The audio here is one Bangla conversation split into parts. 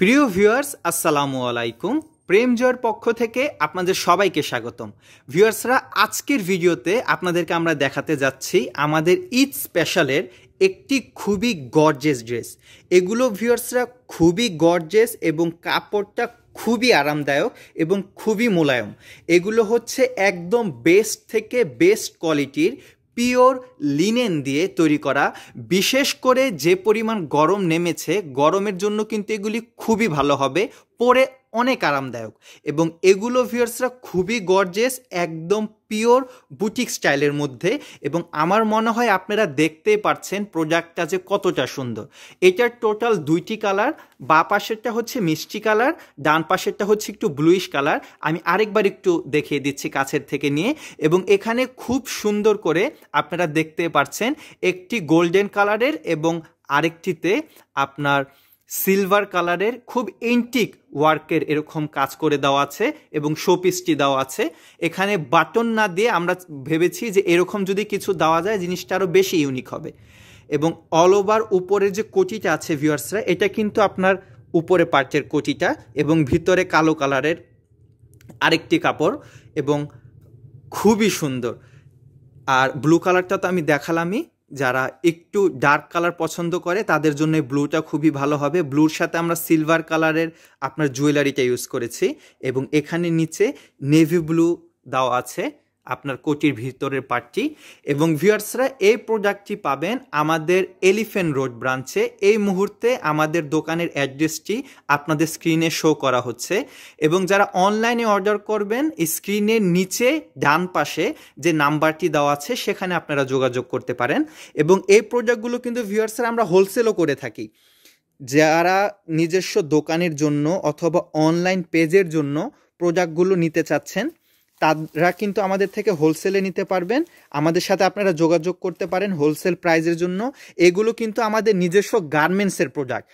প্রিয় ভিউয়ার্স আসসালামু আলাইকুম প্রেম জয়ের পক্ষ থেকে আপনাদের সবাইকে স্বাগতম ভিউয়ার্সরা আজকের ভিডিওতে আপনাদেরকে আমরা দেখাতে যাচ্ছি আমাদের ঈদ স্পেশালের একটি খুবই গর্জেস ড্রেস এগুলো ভিউয়ার্সরা খুবই গর্জেস এবং কাপড়টা খুবই আরামদায়ক এবং খুবই মোলায়ম এগুলো হচ্ছে একদম বেস্ট থেকে বেস্ট কোয়ালিটির পিওর লিনেন দিয়ে তৈরি করা বিশেষ করে যে পরিমাণ গরম নেমেছে গরমের জন্য কিন্তু এগুলি খুবই ভালো হবে পরে অনেক আরামদায়ক এবং এগুলো ভিউয়ার্সরা খুবই গর্জেস একদম পিওর বুটিক স্টাইলের মধ্যে এবং আমার মনে হয় আপনারা দেখতেই পাচ্ছেন প্রোডাক্টটা যে কতটা সুন্দর এটার টোটাল দুইটি কালার বা পাশেরটা হচ্ছে মিষ্টি কালার ডান পাশেরটা হচ্ছে একটু ব্লুইশ কালার আমি আরেকবার একটু দেখিয়ে দিচ্ছি কাছের থেকে নিয়ে এবং এখানে খুব সুন্দর করে আপনারা দেখতে পাচ্ছেন একটি গোল্ডেন কালারের এবং আরেকটিতে আপনার সিলভার কালারের খুব এন্টিক ওয়ার্কের এরকম কাজ করে দেওয়া আছে এবং শোপিসটি দেওয়া আছে এখানে বাটন না দিয়ে আমরা ভেবেছি যে এরকম যদি কিছু দেওয়া যায় জিনিসটা আরও বেশি ইউনিক হবে এবং অল ওভার উপরে যে কোটিটা আছে ভিউয়ার্সরা এটা কিন্তু আপনার উপরে পার্টের কোটিটা এবং ভিতরে কালো কালারের আরেকটি কাপড় এবং খুবই সুন্দর আর ব্লু কালারটা তো আমি দেখালামই যারা একটু ডার্ক কালার পছন্দ করে তাদের জন্য ব্লুটা খুবই ভালো হবে ব্লুর সাথে আমরা সিলভার কালারের আপনার জুয়েলারিটা ইউজ করেছি এবং এখানে নিচে নেভি ব্লু দেওয়া আছে আপনার কোচির ভিতরের পার্টটি এবং ভিউয়ার্সরা এই প্রোডাক্টটি পাবেন আমাদের এলিফেন্ট রোড ব্রাঞ্চে এই মুহূর্তে আমাদের দোকানের অ্যাড্রেসটি আপনাদের স্ক্রিনে শো করা হচ্ছে এবং যারা অনলাইনে অর্ডার করবেন স্ক্রিনের নিচে ডান পাশে যে নাম্বারটি দেওয়া আছে সেখানে আপনারা যোগাযোগ করতে পারেন এবং এই প্রোডাক্টগুলো কিন্তু ভিউয়ার্সরা আমরা হোলসেলও করে থাকি যারা নিজস্ব দোকানের জন্য অথবা অনলাইন পেজের জন্য প্রোডাক্টগুলো নিতে চাচ্ছেন তারা কিন্তু আমাদের থেকে হোলসেলে নিতে পারবেন আমাদের সাথে আপনারা যোগাযোগ করতে পারেন হোলসেল প্রাইজের জন্য এগুলো কিন্তু আমাদের নিজস্ব গার্মেন্টসের প্রোডাক্ট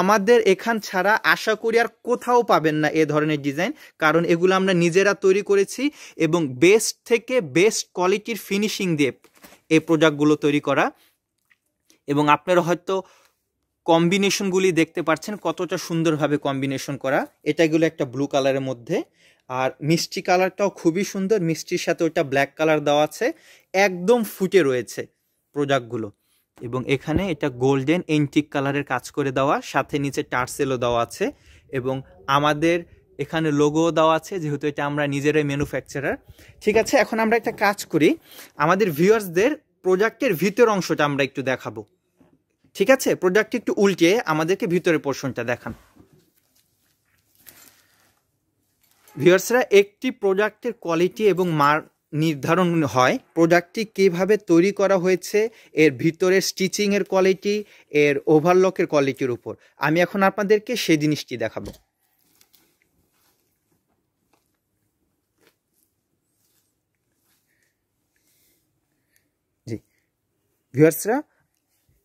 আমাদের এখান ছাড়া আশা করি আর কোথাও পাবেন না এ ধরনের ডিজাইন কারণ এগুলো আমরা নিজেরা তৈরি করেছি এবং বেস্ট থেকে বেস্ট কোয়ালিটির ফিনিশিং দিয়ে এ প্রোডাক্টগুলো তৈরি করা এবং আপনারা হয়তো কম্বিনেশনগুলি দেখতে পাচ্ছেন কতটা সুন্দরভাবে কম্বিনেশন করা এটাগুলো একটা ব্লু কালারের মধ্যে আর মিষ্টি কালারটাও খুবই সুন্দর মিষ্টির সাথে ওটা ব্ল্যাক কালার দেওয়া আছে একদম ফুটে রয়েছে প্রোডাক্টগুলো এবং এখানে এটা গোল্ডেন এন্টিক কালারের কাজ করে দেওয়া সাথে নিচে টার্সেলও দেওয়া আছে এবং আমাদের এখানে লোগোও দেওয়া আছে যেহেতু এটা আমরা নিজেরাই ম্যানুফ্যাকচারার ঠিক আছে এখন আমরা একটা কাজ করি আমাদের ভিউয়ার্সদের প্রোডাক্টের ভিতর অংশটা আমরা একটু দেখাবো ঠিক আছে প্রোডাক্টটি একটু উল্টে আমাদেরকে ভিতরের পোর্শনটা দেখান ভিউয়ার্সরা একটি প্রোডাক্টের কোয়ালিটি এবং মার নির্ধারণ হয় প্রোডাক্টটি কিভাবে তৈরি করা হয়েছে এর ভিতরের স্টিচিংয়ের কোয়ালিটি এর ওভারলকের কোয়ালিটির উপর আমি এখন আপনাদেরকে সেই জিনিসটি দেখাবো জি ভিউয়ার্সরা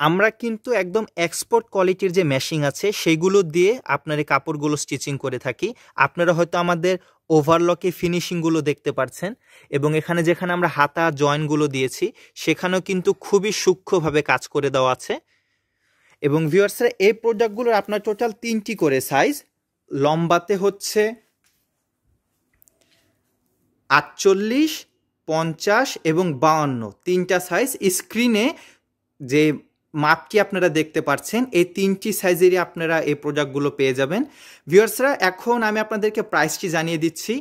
আমরা কিন্তু একদম এক্সপোর্ট কোয়ালিটির যে মেশিন আছে সেগুলো দিয়ে আপনার এই কাপড়গুলো স্টিচিং করে থাকি আপনারা হয়তো আমাদের ওভারলকে ফিনিশিংগুলো দেখতে পারছেন এবং এখানে যেখানে আমরা হাতা জয়েনগুলো দিয়েছি সেখানেও কিন্তু খুবই সূক্ষ্মভাবে কাজ করে দেওয়া আছে এবং ভিউয়ার্সরা এই প্রোডাক্টগুলোর আপনার টোটাল তিনটি করে সাইজ লম্বাতে হচ্ছে আটচল্লিশ পঞ্চাশ এবং বাউান্ন তিনটা সাইজ স্ক্রিনে যে মাপটি আপনারা দেখতে পাচ্ছেন এই তিনটি সাইজেরই আপনারা এই প্রোডাক্টগুলো পেয়ে যাবেন ভিউয়ার্সরা এখন আমি আপনাদেরকে প্রাইসটি জানিয়ে দিচ্ছি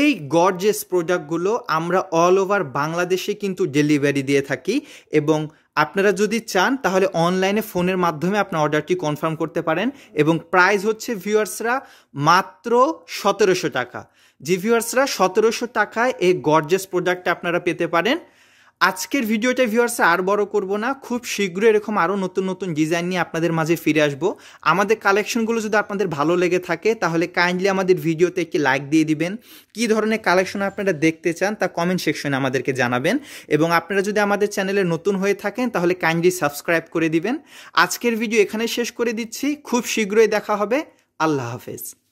এই গর্জেস প্রোডাক্টগুলো আমরা অল ওভার বাংলাদেশে কিন্তু ডেলিভারি দিয়ে থাকি এবং আপনারা যদি চান তাহলে অনলাইনে ফোনের মাধ্যমে আপনার অর্ডারটি কনফার্ম করতে পারেন এবং প্রাইস হচ্ছে ভিউয়ার্সরা মাত্র সতেরোশো টাকা জি ভিউয়ার্সরা সতেরোশো টাকায় এই গর্জেস প্রোডাক্টটা আপনারা পেতে পারেন আজকের ভিডিওটা ভিউয়ার্সে আর বড় করব না খুব শীঘ্রই এরকম আরও নতুন নতুন ডিজাইন নিয়ে আপনাদের মাঝে ফিরে আসব আমাদের কালেকশনগুলো যদি আপনাদের ভালো লেগে থাকে তাহলে কাইন্ডলি আমাদের ভিডিওতে একটি লাইক দিয়ে দিবেন কি ধরনের কালেকশন আপনারা দেখতে চান তা কমেন্ট সেকশনে আমাদেরকে জানাবেন এবং আপনারা যদি আমাদের চ্যানেলে নতুন হয়ে থাকেন তাহলে কাইন্ডলি সাবস্ক্রাইব করে দিবেন আজকের ভিডিও এখানে শেষ করে দিচ্ছি খুব শীঘ্রই দেখা হবে আল্লাহ হাফেজ